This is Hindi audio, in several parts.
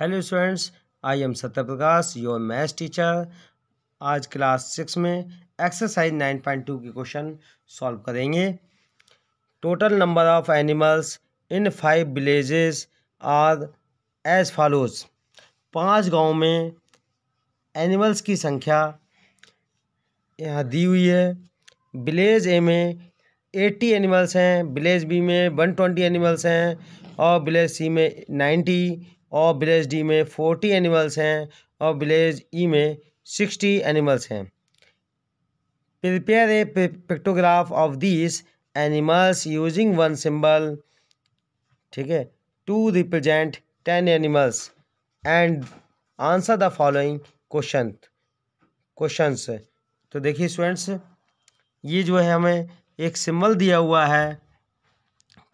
Hello students I am Satya Prakash your maths teacher आज क्लास सिक्स में एक्सरसाइज नाइन पॉइंट टू के क्वेश्चन सॉल्व करेंगे total number of animals in five villages are as follows पांच गांव में एनिमल्स की संख्या यहाँ दी हुई है विलेज ए में एट्टी एनिमल्स हैं विलेज बी में वन ट्वेंटी एनिमल्स हैं और विलेज सी में नाइन्टी और विलेज डी में फोर्टी एनिमल्स हैं और विलेज ई e में सिक्सटी एनिमल्स हैं prepare a pictograph of this animals using one symbol ठीक है to represent ten animals and answer the following question questions तो देखिए स्टूडेंट्स ये जो है हमें एक सिंबल दिया हुआ है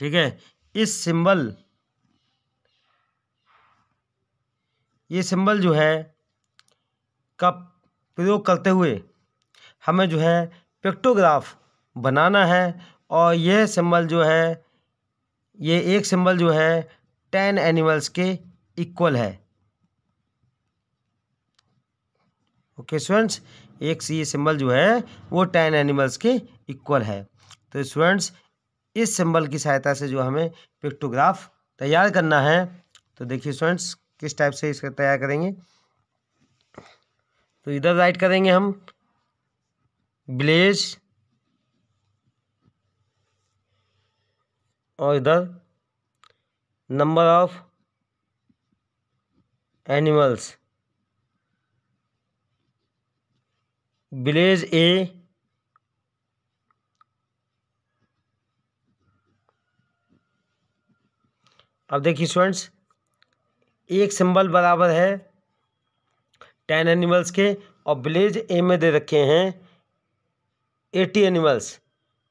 ठीक है इस सिंबल ये सिंबल जो है का प्रयोग करते हुए हमें जो है पिक्टोग्राफ बनाना है और यह सिंबल जो है ये एक सिंबल जो है टेन एनिमल्स के इक्वल है ओके स्टूडेंट्स एक ये सिंबल जो है वो टेन एनिमल्स के इक्वल है तो स्टूडेंट्स इस सिंबल की सहायता से जो हमें पिक्टोग्राफ तैयार करना है तो देखिए स्टूडेंट्स किस टाइप से इसका तैयार करेंगे तो इधर राइट करेंगे हम ब्लेज और इधर नंबर ऑफ एनिमल्स ब्लेज ए अब देखिए स्टूडेंट्स एक सिंबल बराबर है टेन एनिमल्स के और विलेज ए में दे रखे हैं एटी एनिमल्स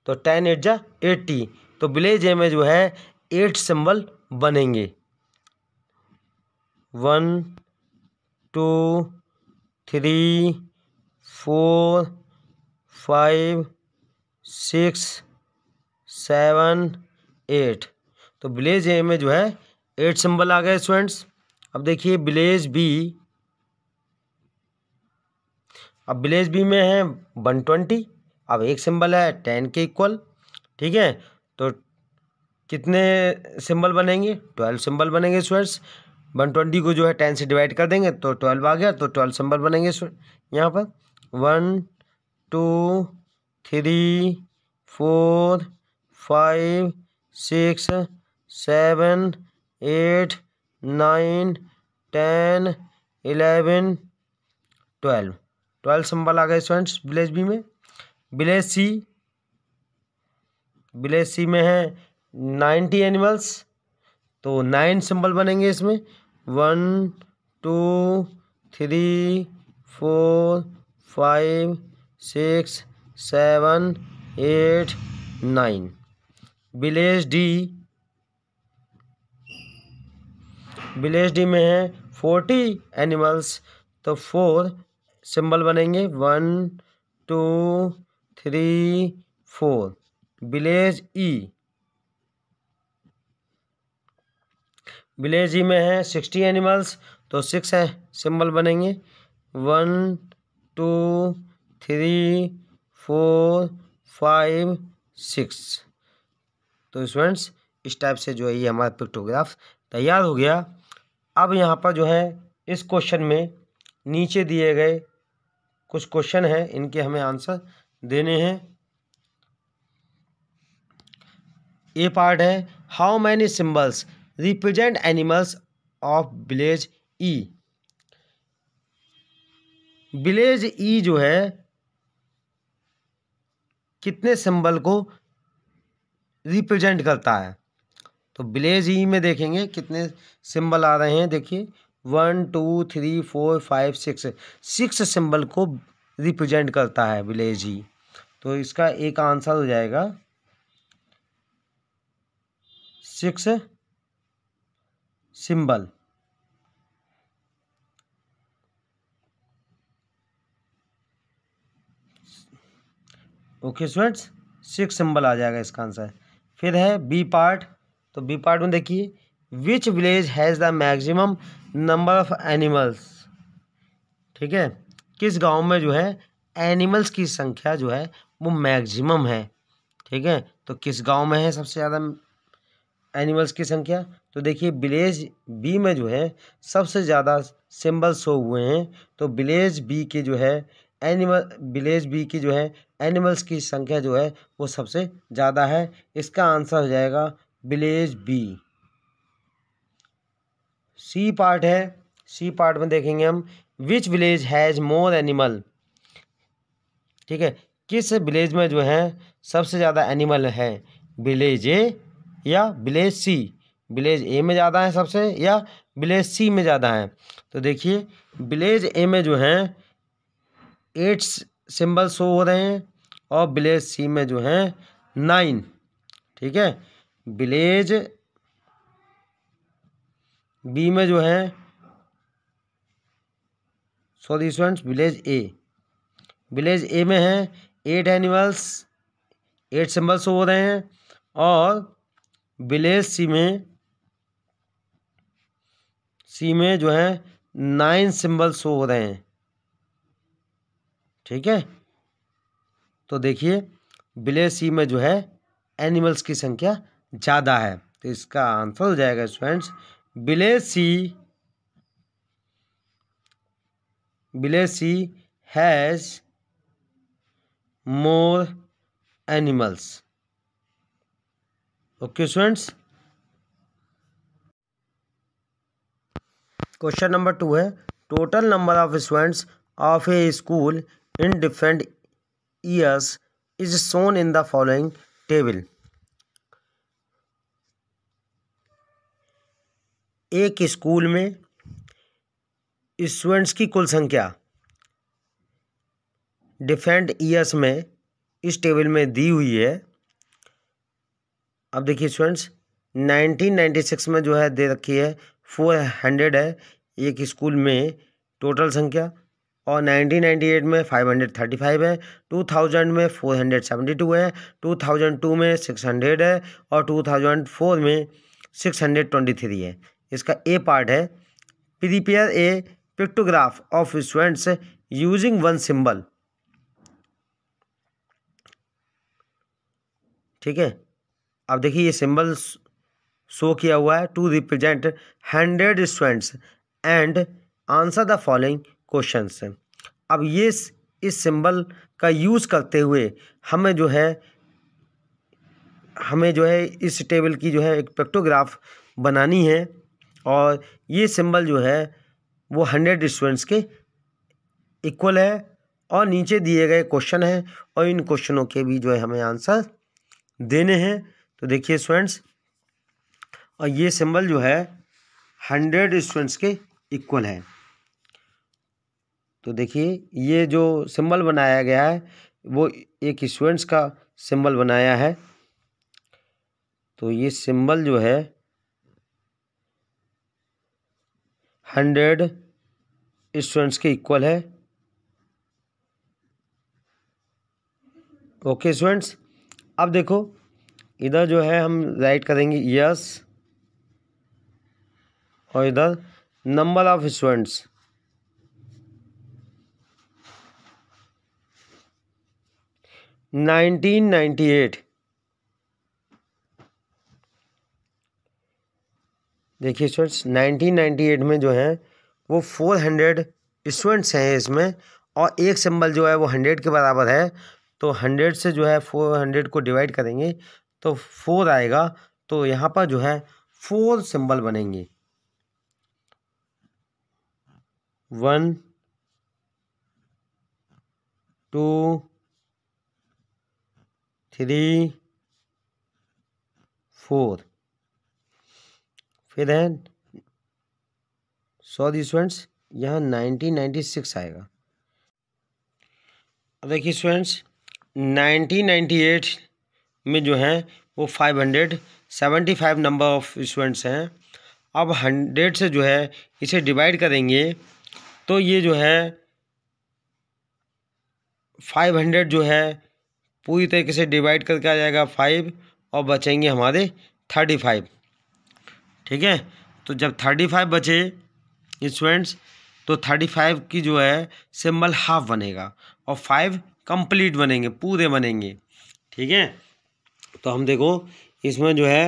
तो टेन एट जा एटी तो विलेज ए में जो है एट सिंबल बनेंगे one two three four five six seven eight तो विलेज ए में जो है एट सिंबल आ गए स्टूडेंट्स अब देखिए बिलेज बी अब विलेज बी में है वन ट्वेंटी अब एक सिंबल है टेन के इक्वल ठीक है तो कितने सिंबल बनेंगे ट्वेल्व सिंबल बनेंगे स्वेट्स वन ट्वेंटी को जो है टेन से डिवाइड कर देंगे तो ट्वेल्व आ गया तो ट्वेल्व सिंबल बनेंगे यहाँ पर one two three four five six seven eight nine ten eleven twelve twelve symbol आ गए स्टूडेंट्स विलेज बी में विलेज सी विलेज सी में है नाइन्टी एनिमल्स तो नाइन सिंबल बनेंगे इसमें one two three four five six seven eight nine village D village D में है फोर्टी एनिमल्स तो फोर सिंबल बनेंगे one two three four village E village E में है सिक्सटी एनिमल्स तो सिक्स है सिंबल बनेंगे one two three four five six तो स्टूडेंट्स इस टाइप से जो है ये हमारा पिक्टोग्राफ तैयार हो गया अब यहाँ पर जो है इस क्वेश्चन में नीचे दिए गए कुछ क्वेश्चन हैं इनके हमें आंसर देने हैं ये पार्ट है how many symbols represent animals of village E village E जो है कितने सिंबल को रिप्रेजेंट करता है तो ब्लेज ही e में देखेंगे कितने सिंबल आ रहे हैं देखिए one two three four five six six symbol को रिप्रेजेंट करता है ब्लेज ही e। तो इसका एक आंसर हो जाएगा six symbol okay students six symbol आ जाएगा इसका आंसर फिर है बी पार्ट तो बी पार्ट में देखिए which village has the maximum number of animals ठीक है किस गांव में जो है एनिमल्स की संख्या जो है वो मैक्सिमम है ठीक है तो किस गांव में है सबसे ज़्यादा एनिमल्स की संख्या तो देखिए विलेज बी में जो है सबसे ज़्यादा सिंबल शो हुए हैं तो विलेज बी के जो है एनिमल विलेज बी की जो है एनिमल्स की संख्या जो है वो सबसे ज़्यादा है इसका आंसर हो जाएगा विलेज बी सी पार्ट है सी पार्ट में देखेंगे हम which village has more animal ठीक है किस विलेज में जो है सबसे ज़्यादा एनिमल है विलेज ए या विलेज सी विलेज ए में ज़्यादा है सबसे या विलेज सी में ज़्यादा है तो देखिए विलेज ए में जो है एट सिंबल शो हो रहे हैं और विलेज सी में जो हैं नाइन ठीक है विलेज बी में जो है sorry students village A village A में है एट एनिमल्स एट सिंबल्स हो रहे हैं और विलेज सी में सी में जो है नाइन सिंबल्स हो रहे हैं ठीक है तो देखिए विलेज सी में जो है एनिमल्स की संख्या ज़्यादा है तो इसका आंसर हो जाएगा students village C village C has more animals okay students question number two है total number of students of a school in different years is shown in the following table एक स्कूल में स्टूडेंट्स की कुल संख्या डिफेंड ईयर्स में इस टेबल में दी हुई है अब देखिए स्टूडेंट्स 1996 में जो है दे रखी है 400 है एक स्कूल में टोटल संख्या और 1998 में 535 है 2000 में 472 है 2002 में 600 है और 2004 में 623 है इसका ए पार्ट है prepare a pictograph of students using one symbol ठीक है अब देखिए ये सिंबल शो किया हुआ है to represent hundred students and answer the following question अब ये इस सिंबल का यूज़ करते हुए हमें जो है हमें जो है इस टेबल की जो है एक पिक्टोग्राफ बनानी है और ये सिंबल जो है वो हंड्रेड स्टूडेंट्स के इक्वल है और नीचे दिए गए क्वेश्चन हैं और इन क्वेश्चनों के भी जो है हमें आंसर देने हैं तो देखिए स्टूडेंट्स और ये सिंबल जो है हंड्रेड स्टूडेंट्स के इक्वल है तो देखिए ये जो सिंबल बनाया गया है वो एक स्टूडेंट्स का सिंबल बनाया है तो ये सिंबल जो है हंड्रेड स्टूडेंट्स के इक्वल है ओके स्टूडेंट्स अब देखो इधर जो है हम राइट करेंगे यस और इधर number of students nineteen ninety eight देखिए स्टूडेंट्स 1998 में जो है वो 400 स्टूडेंट्स हैं इसमें और एक सिंबल जो है वो हंड्रेड के बराबर है तो हंड्रेड से जो है फोर हंड्रेड को डिवाइड करेंगे तो फोर आएगा तो यहाँ पर जो है फोर सिंबल बनेंगे वन टू थ्री फोर फिर है सौदी स्टूडेंट्स यहाँ नाइनटीन नाइन्टी सिक्स आएगा देखिए स्टूडेंट्स नाइनटीन नाइन्टी एट में जो है वो five hundred seventy five number of students हैं अब हंड्रेड से जो है इसे डिवाइड करेंगे तो ये जो है फाइव हंड्रेड जो है पूरी तरीके से डिवाइड करके आ जाएगा फाइव और बचेंगे हमारे थर्टी फाइव ठीक है तो जब थर्टी फाइव बचे स्टूडेंट्स तो थर्टी फाइव की जो है सिंबल हाफ बनेगा और फाइव कंप्लीट बनेंगे पूरे बनेंगे ठीक है तो हम देखो इसमें जो है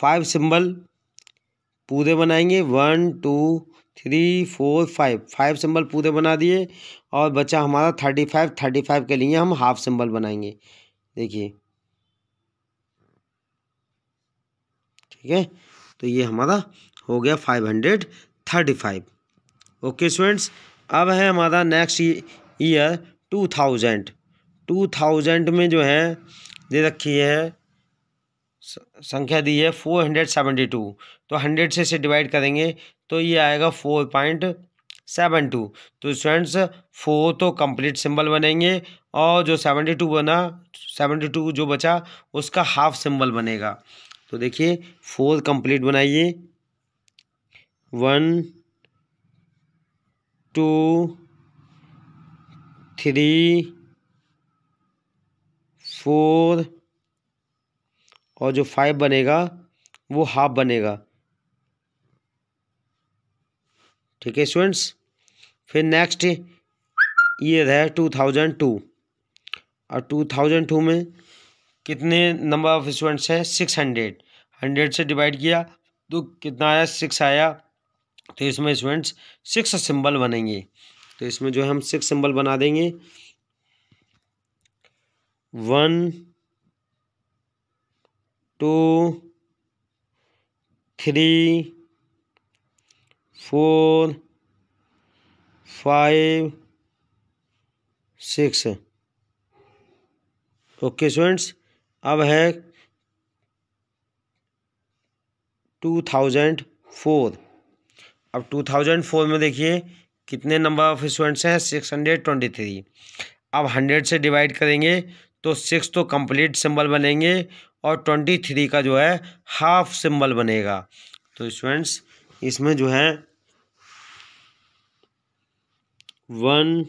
फाइव सिंबल पूरे बनाएंगे one two three four five five symbol पूरे बना दिए और बचा हमारा थर्टी फाइव थर्टी फाइव के लिए हम हाफ सिंबल बनाएंगे देखिए ठीक है तो ये हमारा हो गया five hundred thirty five okay students अब है हमारा next year two thousand two thousand में जो है दे रखी है संख्या दी है फोर हंड्रेड सेवेंटी टू तो हंड्रेड से इसे डिवाइड करेंगे तो ये आएगा फोर पॉइंट सेवन टू तो स्टूडेंट्स फोर तो कंप्लीट सिंबल बनेंगे और जो सेवेंटी टू बना सेवेंटी टू जो बचा उसका हाफ सिंबल बनेगा तो देखिए फोर कंप्लीट बनाइए वन टू थ्री फोर और जो फाइव बनेगा वो हाफ बनेगा ठीक है स्टूडेंट्स फिर नेक्स्ट ईयर है टू थाउजेंड टू और टू थाउजेंड टू में कितने नंबर ऑफ स्टूडेंट्स हैं सिक्स हंड्रेड हंड्रेड से डिवाइड किया तो कितना आया सिक्स आया तो इसमें स्टूडेंट्स सिक्स सिंबल बनेंगे तो इसमें जो है हम सिक्स सिंबल बना देंगे one two three four five six okay students अब है टू थाउजेंड फोर अब टू थाउजेंड फोर में देखिए कितने नंबर ऑफ स्टूडेंट्स हैं सिक्स हंड्रेड ट्वेंटी थ्री अब हंड्रेड से डिवाइड करेंगे तो सिक्स तो कंप्लीट सिंबल बनेंगे और ट्वेंटी थ्री का जो है हाफ सिंबल बनेगा तो स्टूडेंट्स इसमें जो है one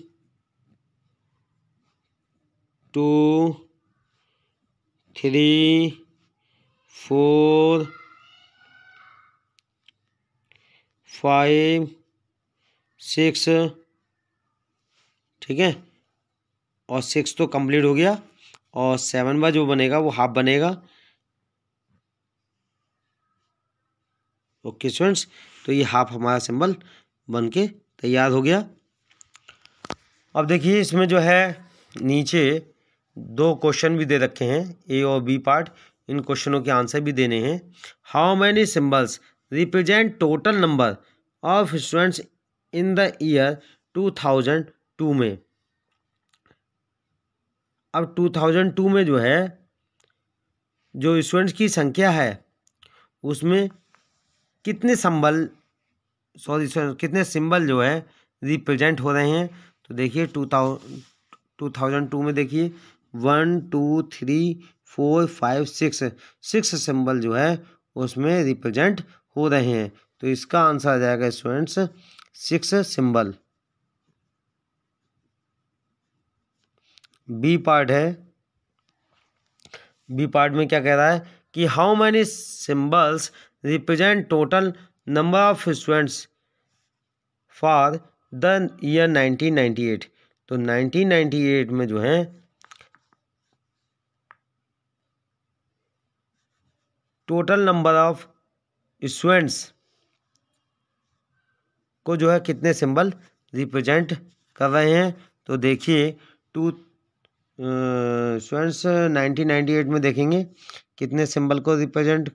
two three four five six ठीक है और सिक्स तो कंप्लीट हो गया और सेवन बा जो बनेगा वो हाफ बनेगा ओके स्टूडेंट्स तो ये हाफ हमारा सिंबल बन के तैयार हो गया अब देखिए इसमें जो है नीचे दो क्वेश्चन भी दे रखे हैं ए और बी पार्ट इन क्वेश्चनों के आंसर भी देने हैं how many symbols represent total number of students in the year two thousand two में अब टू थाउजेंड टू में जो है जो स्टूडेंट्स की संख्या है उसमें कितने संबल सॉरी सॉरी कितने सिंबल जो है रिप्रेजेंट हो रहे हैं तो देखिए two thou two thousand two में देखिए one two three four five six six symbol जो है उसमें रिप्रेजेंट हो रहे हैं तो इसका आंसर आ जाएगा students six symbol B part है बी पार्ट में क्या कह रहा है कि how many symbols represent total number of students for the year 1998 तो 1998 में जो है टोटल नंबर ऑफ स्टूडेंट्स को जो है कितने सिंबल रिप्रेजेंट कर रहे हैं तो देखिए two students nineteen ninety eight में देखेंगे कितने सिंबल को रिप्रेजेंट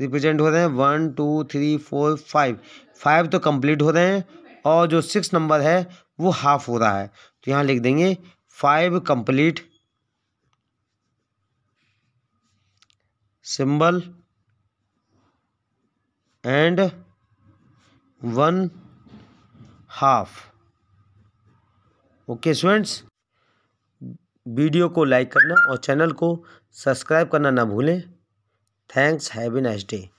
रिप्रेजेंट हो रहे हैं one two three four five five तो कंप्लीट हो रहे हैं और जो सिक्स नंबर है वो हाफ हो रहा है तो यहाँ लिख देंगे five complete symbol and one half okay students video को लाइक करना और चैनल को सब्सक्राइब करना ना भूलें thanks have a nice day